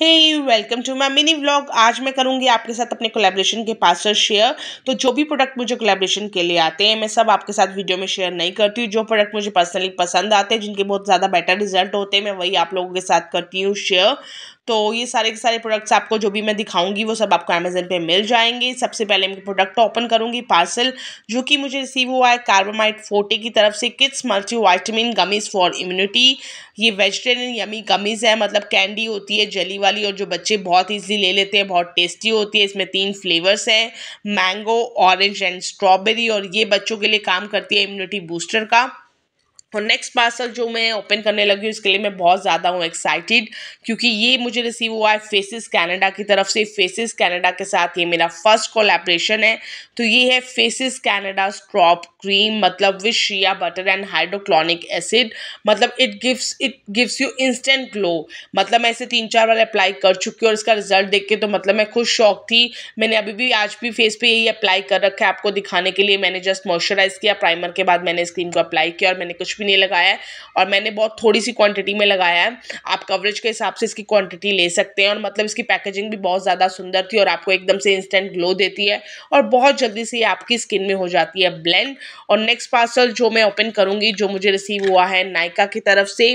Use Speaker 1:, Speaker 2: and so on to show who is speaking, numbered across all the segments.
Speaker 1: hey welcome to my mini vlog आज मैं करूंगी आपके साथ अपने कोलेब्रेशन के से शेयर तो जो भी प्रोडक्ट मुझे कोलेब्रेशन के लिए आते हैं मैं सब आपके साथ वीडियो में शेयर नहीं करती हूँ जो प्रोडक्ट मुझे पर्सनली पसंद आते हैं जिनके बहुत ज़्यादा बेटर रिजल्ट होते हैं मैं वही आप लोगों के साथ करती हूँ शेयर तो ये सारे के सारे प्रोडक्ट्स आपको जो भी मैं दिखाऊंगी वो सब आपको अमेजन पे मिल जाएंगे सबसे पहले मैं प्रोडक्ट ओपन करूँगी पार्सल जो कि मुझे रिसीव हुआ है कार्बोमाइट फोटे की तरफ से kids multi vitamin gummies for immunity ये वेजिटेरियन यमी गमीज़ है मतलब कैंडी होती है जली वाली और जो बच्चे बहुत ईजिली ले लेते हैं बहुत टेस्टी होती है इसमें तीन फ्लेवर्स हैं मैंगो ऑरेंज एंड स्ट्रॉबेरी और ये बच्चों के लिए काम करती है इम्यूनिटी बूस्टर का और नेक्स्ट पार्सल जो मैं ओपन करने लगी हूँ इसके लिए मैं बहुत ज़्यादा हूँ एक्साइटेड क्योंकि ये मुझे रिसीव हुआ है फेसिस कनाडा की तरफ से फेसिस कनाडा के साथ ये मेरा फर्स्ट कोलेब्रेशन है तो ये है फेसिस कनाडा स्ट्रॉप क्रीम मतलब with shea butter and hyaluronic acid मतलब it gives it gives you instant glow मतलब मैं इसे तीन चार बार अप्लाई कर चुकी हूँ और इसका रिजल्ट देख के तो मतलब मैं खुश शौक थी मैंने अभी भी आज भी फेस पर यही अप्लाई कर रखा है आपको दिखाने के लिए मैंने जस्ट मॉइस्चराइज़ किया प्राइमर के बाद मैंने इस क्रीम को अप्लाई किया और मैंने कुछ भी नहीं लगाया है और मैंने बहुत थोड़ी सी क्वांटिटी में लगाया है आप कवरेज के हिसाब से इसकी क्वांटिटी ले सकते हैं और मतलब इसकी पैकेजिंग भी बहुत ज़्यादा सुंदर थी और आपको एकदम से इंस्टेंट ग्लो देती है और बहुत जल्दी से आपकी स्किन में हो जाती है ब्लेंड और नेक्स्ट पार्सल जो मैं ओपन करूँगी जो मुझे रिसीव हुआ है नायका की तरफ से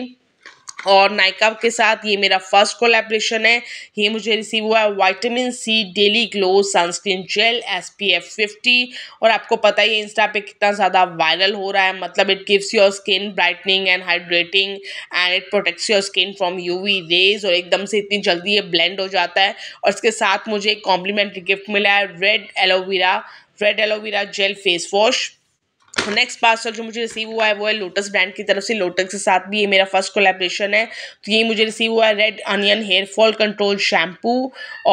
Speaker 1: और नायका के साथ ये मेरा फर्स्ट कोलेब्रेशन है ये मुझे रिसीव हुआ है vitamin C daily glow sunscreen gel S P F fifty और आपको पता ही है इंस्टा पे कितना ज़्यादा वायरल हो रहा है मतलब it gives your skin brightening and hydrating and it protects your skin from U V rays और एकदम से इतनी जल्दी ये ब्लेंड हो जाता है और इसके साथ मुझे एक कॉम्प्लीमेंट्री गिफ्ट मिला है red aloe vera red aloe vera gel face wash next तो पार्सल जो मुझे रिसीव हुआ है वो है लोटस ब्रांड की तरफ से लोटस के साथ भी ये मेरा फर्स्ट कोलेब्रेशन है तो ये मुझे रिसीव हुआ है red onion hair fall control shampoo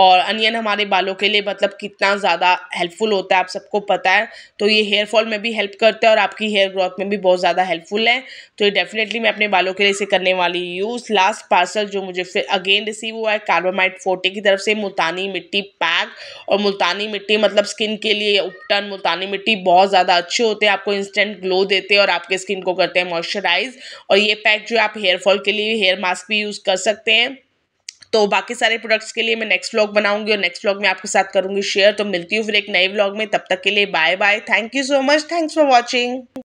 Speaker 1: और अनियन हमारे बालों के लिए मतलब कितना ज़्यादा हेल्पफुल होता है आप सबको पता है तो ये हेयर फॉल में भी हेल्प करता है और आपकी हेयर ग्रोथ में भी बहुत ज़्यादा हेल्पफुल है तो ये डेफिनेटली मैं अपने बालों के लिए इसे करने वाली यूज़ लास्ट पार्सल जो मुझे फिर अगेन रिसीव हुआ है कार्बोमाइट फोटे की तरफ से मुल्तानी मिट्टी पैक और मुल्तानी मिट्टी मतलब स्किन के लिए उपटन मुल्तानी मिट्टी बहुत ज़्यादा अच्छे होते हैं आपको इंस्टेंट ग्लो देते हैं और आपके स्किन को करते हैं मॉइस्चराइज और ये पैक जो है आप हेयर फॉल के लिए हेयर मास्क भी यूज़ कर सकते हैं तो बाकी सारे प्रोडक्ट्स के लिए मैं नेक्स्ट व्लॉग बनाऊंगी और नेक्स्ट व्लॉग में आपके साथ करूंगी शेयर तो मिलती हूँ फिर एक नए व्लॉग में तब तक के लिए bye bye thank you so much thanks for watching